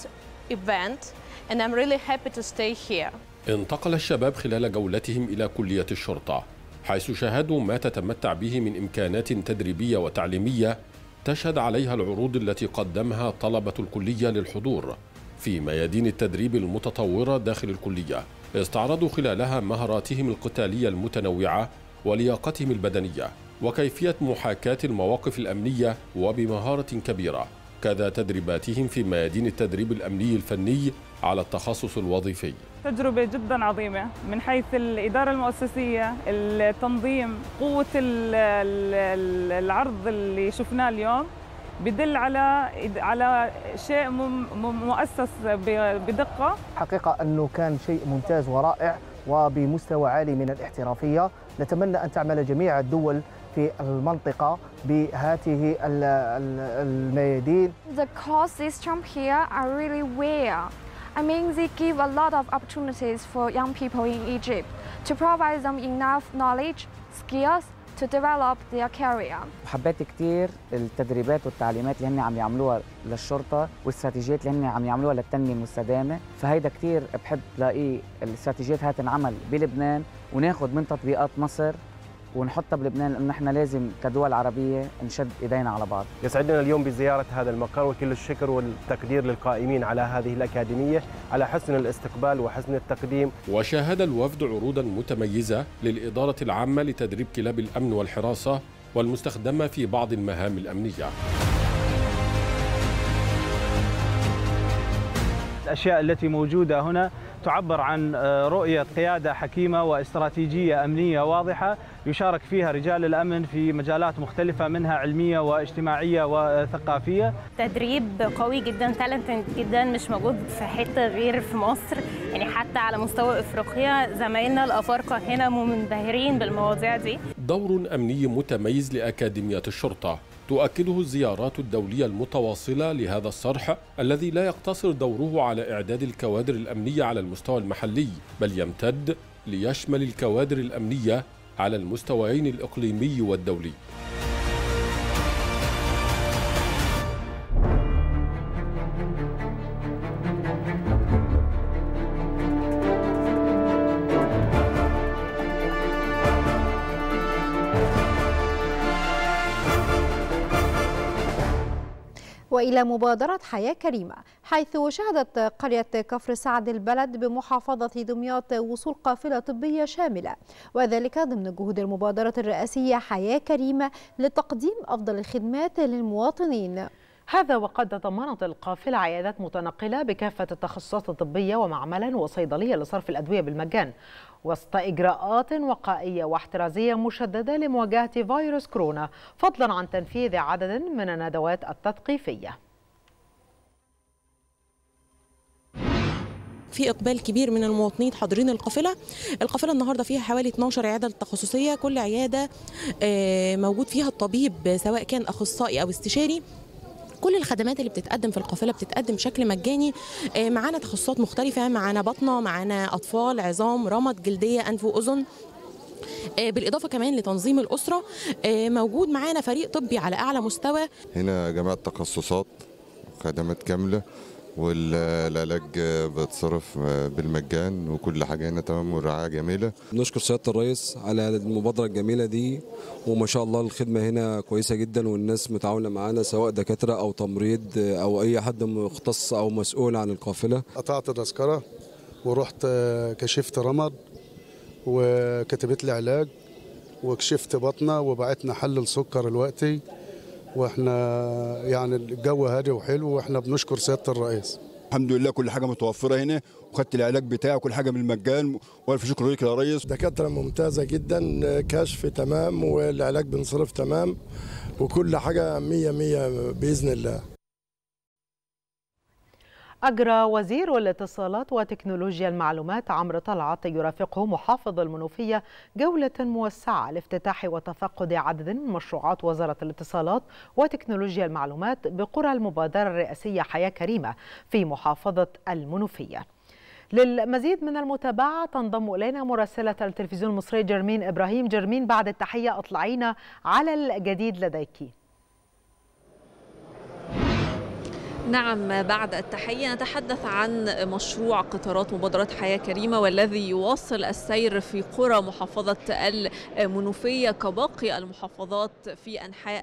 event and I'm really happy to stay here. انتقل الشباب خلال جولتهم إلى كلية الشرطة حيث شاهدوا ما تتمتع به من إمكانات تدريبية وتعليمية تشهد عليها العروض التي قدمها طلبة الكلية للحضور في ميادين التدريب المتطورة داخل الكلية استعرضوا خلالها مهاراتهم القتالية المتنوعة ولياقتهم البدنية وكيفية محاكاة المواقف الأمنية وبمهارة كبيرة كذا تدريباتهم في ميادين التدريب الأمني الفني على التخصص الوظيفي تجربة جدا عظيمة من حيث الإدارة المؤسسية التنظيم قوة العرض اللي شفناه اليوم بدل على على شيء مؤسس بدقه حقيقه انه كان شيء ممتاز ورائع وبمستوى عالي من الاحترافيه نتمنى ان تعمل جميع الدول في المنطقه بهذه الميادين The cost system here are really rare. I mean, they give a lot of opportunities for young people in Egypt to provide them enough knowledge, skills, to develop their career. حبيت كثير التدريبات والتعليمات اللي هن عم يعملوها للشرطة والاستراتيجيات اللي هن عم يعملوها للتنمية المستدامة، فهيدا كثير بحب لاقيه الاستراتيجيات هاي تنعمل بلبنان وناخذ من تطبيقات مصر ونحطها بلبنان لأنه نحن لازم كدول عربية نشد إيدينا على بعض يسعدنا اليوم بزيارة هذا المقر وكل الشكر والتقدير للقائمين على هذه الأكاديمية على حسن الاستقبال وحسن التقديم وشاهد الوفد عروضا متميزة للإدارة العامة لتدريب كلاب الأمن والحراسة والمستخدمة في بعض المهام الأمنية الأشياء التي موجودة هنا تعبر عن آه، رؤية قيادة حكيمة واستراتيجية أمنية واضحة يشارك فيها رجال الأمن في مجالات مختلفة منها علمية واجتماعية وثقافية تدريب قوي جدا تالنتد جدا مش موجود في حتة غير في مصر يعني حتى على مستوى إفريقيا زمايلنا الأفارقة هنا منبهرين بالمواضيع دي دور أمني متميز لأكاديمية الشرطة تؤكده الزيارات الدولية المتواصلة لهذا الصرح الذي لا يقتصر دوره على إعداد الكوادر الأمنية على المستوى المحلي بل يمتد ليشمل الكوادر الأمنية على المستويين الإقليمي والدولي وإلى مبادرة حياة كريمة حيث شهدت قرية كفر سعد البلد بمحافظة دمياط وصول قافلة طبية شاملة وذلك ضمن جهود المبادرة الرئاسية حياة كريمة لتقديم أفضل الخدمات للمواطنين هذا وقد تضمنت القافلة عيادات متنقلة بكافة التخصصات الطبية ومعملا وصيدلية لصرف الأدوية بالمجان وسط إجراءات وقائية واحترازية مشددة لمواجهة فيروس كورونا فضلا عن تنفيذ عدد من الندوات التثقيفية في اقبال كبير من المواطنين حاضرين القافله القافله النهارده فيها حوالي 12 عياده تخصصيه كل عياده آه، موجود فيها الطبيب سواء كان اخصائي او استشاري كل الخدمات اللي بتتقدم في القافله بتتقدم بشكل مجاني آه، معانا تخصصات مختلفه معانا بطنه معانا اطفال عظام رمد جلديه انف واذن آه، بالاضافه كمان لتنظيم الاسره آه، موجود معانا فريق طبي على اعلى مستوى هنا جميع التخصصات خدمات كامله والعلاج بتصرف بالمجان وكل حاجه هنا تمام والرعايه جميله نشكر سياده الرئيس على المبادره الجميله دي وما شاء الله الخدمه هنا كويسه جدا والناس متعاونه معانا سواء دكاتره او تمريض او اي حد مختص او مسؤول عن القافله قطعت تذكره ورحت آه، كشفت رمض وكتبت لي علاج وكشفت بطنه وبعتنا حلل سكر الوقتي واحنا يعني الجو هادي وحلو واحنا بنشكر سياده الرئيس الحمد لله كل حاجه متوفره هنا وخدت العلاج بتاعي وكل حاجه من المجان والف شكر ليك يا ريس دكاتره ممتازه جدا كشف تمام والعلاج بنصرف تمام وكل حاجه 100 100 باذن الله أجرى وزير الاتصالات وتكنولوجيا المعلومات عمرو طلعت يرافقه محافظ المنوفية جولة موسعة لافتتاح وتفقد عدد من مشروعات وزارة الاتصالات وتكنولوجيا المعلومات بقرى المبادرة الرئاسية حياة كريمة في محافظة المنوفية للمزيد من المتابعة تنضم إلينا مراسلة التلفزيون المصري جرمين إبراهيم جرمين بعد التحية أطلعينا على الجديد لديكِ نعم بعد التحية نتحدث عن مشروع قطارات مبادرة حياة كريمة والذي يواصل السير في قرى محافظة المنوفية كباقي المحافظات في أنحاء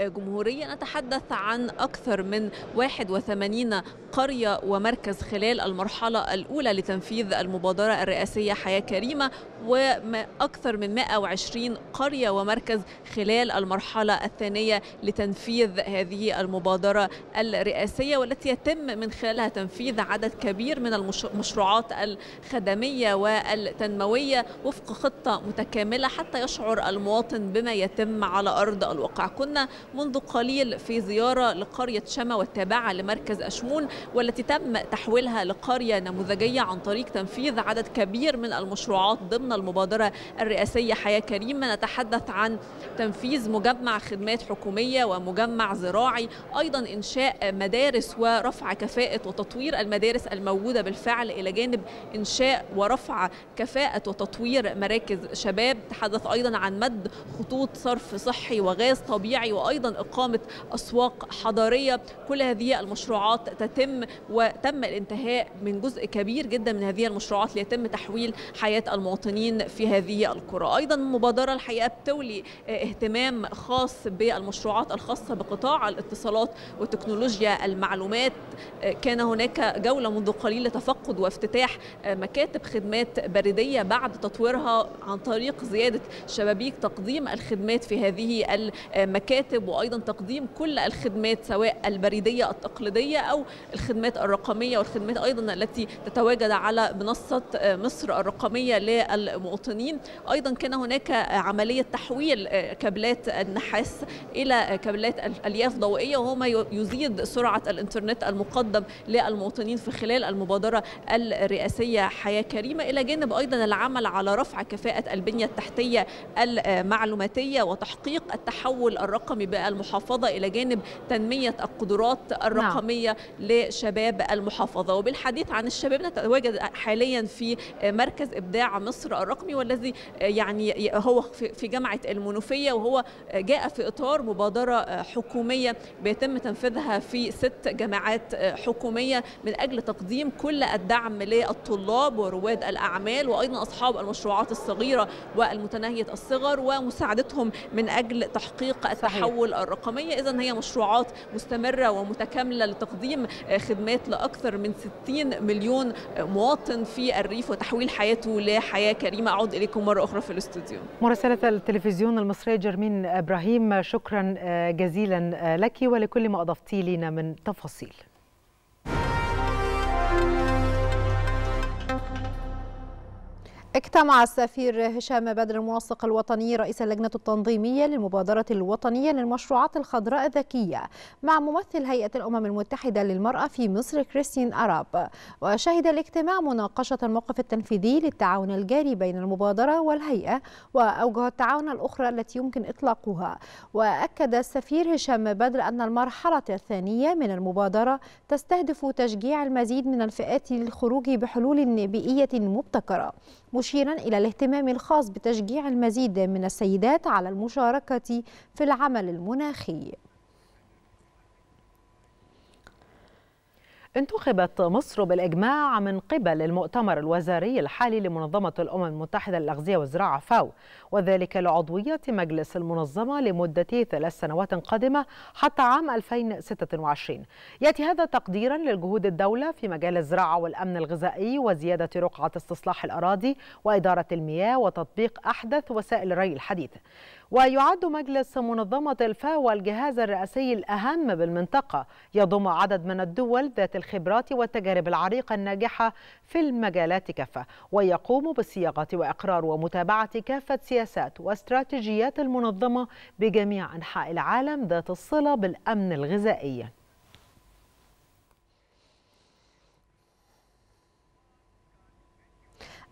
الجمهورية نتحدث عن أكثر من 81 قرية ومركز خلال المرحلة الأولى لتنفيذ المبادرة الرئاسية حياة كريمة وأكثر من 120 قرية ومركز خلال المرحلة الثانية لتنفيذ هذه المبادرة الرئاسية الرئاسية والتي يتم من خلالها تنفيذ عدد كبير من المشروعات الخدمية والتنموية وفق خطة متكاملة حتى يشعر المواطن بما يتم على أرض الواقع كنا منذ قليل في زيارة لقرية شما والتابعة لمركز أشمون والتي تم تحويلها لقرية نموذجية عن طريق تنفيذ عدد كبير من المشروعات ضمن المبادرة الرئاسية حياة كريمة نتحدث عن تنفيذ مجمع خدمات حكومية ومجمع زراعي أيضا إنشاء مدينة المدارس ورفع كفاءة وتطوير المدارس الموجودة بالفعل إلى جانب إنشاء ورفع كفاءة وتطوير مراكز شباب تحدث أيضا عن مد خطوط صرف صحي وغاز طبيعي وأيضا إقامة أسواق حضارية كل هذه المشروعات تتم وتم الانتهاء من جزء كبير جدا من هذه المشروعات ليتم تحويل حياة المواطنين في هذه القرى أيضا مبادرة الحقيقة بتولي اهتمام خاص بالمشروعات الخاصة بقطاع الاتصالات وتكنولوجيا المعلومات آه، كان هناك جولة منذ قليل لتفقد وافتتاح آه، مكاتب خدمات بريدية بعد تطويرها عن طريق زيادة شبابيك تقديم الخدمات في هذه المكاتب وأيضا تقديم كل الخدمات سواء البريدية التقليدية أو الخدمات الرقمية والخدمات أيضا التي تتواجد على منصة آه، مصر الرقمية للمواطنين أيضا كان هناك عملية تحويل كابلات النحاس إلى كابلات الألياف ضوئية وهو ما يزيد سرعة سرعة الإنترنت المقدم للمواطنين في خلال المبادرة الرئاسية حياة كريمة إلى جانب أيضا العمل على رفع كفاءة البنية التحتية المعلوماتية وتحقيق التحول الرقمي بالمحافظة إلى جانب تنمية القدرات الرقمية نعم. لشباب المحافظة وبالحديث عن الشباب نتواجد حاليا في مركز إبداع مصر الرقمي والذي يعني هو في جامعة المنوفية وهو جاء في إطار مبادرة حكومية بيتم تنفيذها في ست جامعات آه، حكوميه من اجل تقديم كل الدعم للطلاب ورواد الاعمال وايضا اصحاب المشروعات الصغيره والمتناهيه الصغر ومساعدتهم من اجل تحقيق التحول الرقمي اذا هي مشروعات مستمره ومتكامله لتقديم آه، خدمات لاكثر من 60 مليون آه، مواطن في الريف وتحويل حياته لحياه كريمه اعود اليكم مره اخرى في الاستوديو مراسله التلفزيون المصريه جرمين ابراهيم شكرا جزيلا لك ولكل ما اضفتي لنا من تفاصيل اجتمع السفير هشام بدر المنسق الوطني رئيس اللجنة التنظيمية للمبادرة الوطنية للمشروعات الخضراء الذكية مع ممثل هيئة الأمم المتحدة للمرأة في مصر كريستين أراب وشهد الاجتماع مناقشة الموقف التنفيذي للتعاون الجاري بين المبادرة والهيئة وأوجه التعاون الأخرى التي يمكن إطلاقها وأكد السفير هشام بدر أن المرحلة الثانية من المبادرة تستهدف تشجيع المزيد من الفئات للخروج بحلول بيئية مبتكرة مش مشيرا إلى الاهتمام الخاص بتشجيع المزيد من السيدات على المشاركة في العمل المناخي انتخبت مصر بالإجماع من قبل المؤتمر الوزاري الحالي لمنظمة الأمم المتحدة للأغذية والزراعة فاو وذلك لعضوية مجلس المنظمة لمدة ثلاث سنوات قادمة حتى عام 2026 يأتي هذا تقديرا للجهود الدولة في مجال الزراعة والأمن الغذائي وزيادة رقعة استصلاح الأراضي وإدارة المياه وتطبيق أحدث وسائل الري الحديثة ويعد مجلس منظمة الفاو الجهاز الرئاسي الأهم بالمنطقة يضم عدد من الدول ذات الخبرات والتجارب العريقة الناجحة في المجالات كافة ويقوم بصياغة وإقرار ومتابعة كافة سياسات واستراتيجيات المنظمة بجميع أنحاء العالم ذات الصلة بالأمن الغذائي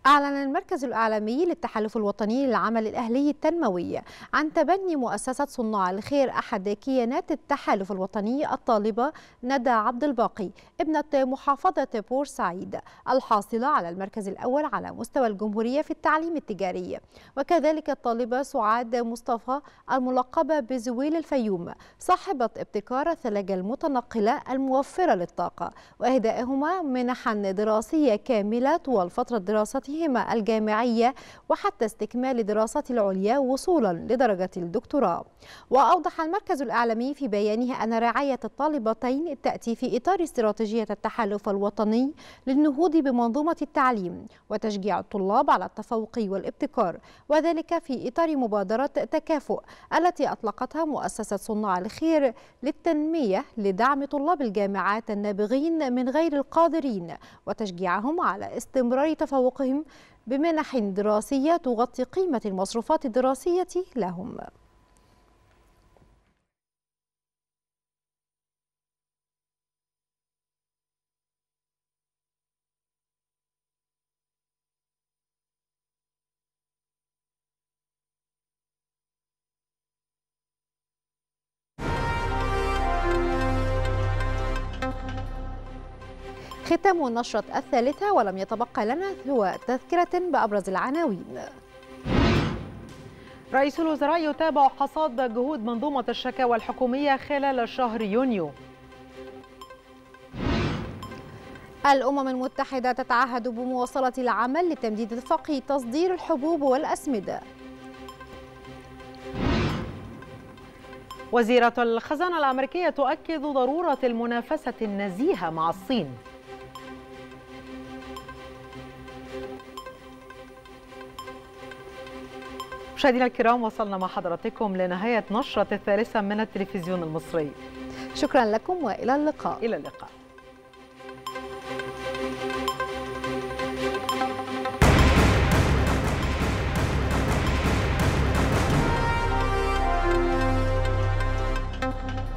أعلن المركز الإعلامي للتحالف الوطني للعمل الأهلي التنموي عن تبني مؤسسة صناع الخير أحد كيانات التحالف الوطني الطالبة ندى عبد الباقي ابنة محافظة بورسعيد الحاصلة على المركز الأول على مستوى الجمهورية في التعليم التجاري وكذلك الطالبة سعاد مصطفى الملقبة بزويل الفيوم صاحبة ابتكار الثلاجة المتنقلة الموفرة للطاقة وإهدائهما منحا دراسية كاملة طوال فترة دراستهما دراساتهما الجامعية وحتى استكمال دراسات العليا وصولا لدرجة الدكتوراه وأوضح المركز الإعلامي في بيانه أن رعاية الطالبتين تأتي في إطار استراتيجية التحالف الوطني للنهوض بمنظومة التعليم وتشجيع الطلاب على التفوق والابتكار وذلك في إطار مبادرة تكافؤ التي أطلقتها مؤسسة صناع الخير للتنمية لدعم طلاب الجامعات النابغين من غير القادرين وتشجيعهم على استمرار تفوقهم بمنح دراسية تغطي قيمة المصروفات الدراسية لهم تختم النشرة الثالثة ولم يتبقى لنا سوى تذكرة بأبرز العناوين رئيس الوزراء يتابع حصاد جهود منظومة الشكاوى الحكومية خلال شهر يونيو الأمم المتحدة تتعهد بمواصلة العمل لتمديد الفقه تصدير الحبوب والأسمدة وزيرة الخزانة الأمريكية تؤكد ضرورة المنافسة النزيهة مع الصين مشاهدينا الكرام وصلنا مع حضراتكم لنهاية نشرة الثالثة من التلفزيون المصري شكرا لكم وإلى اللقاء إلى اللقاء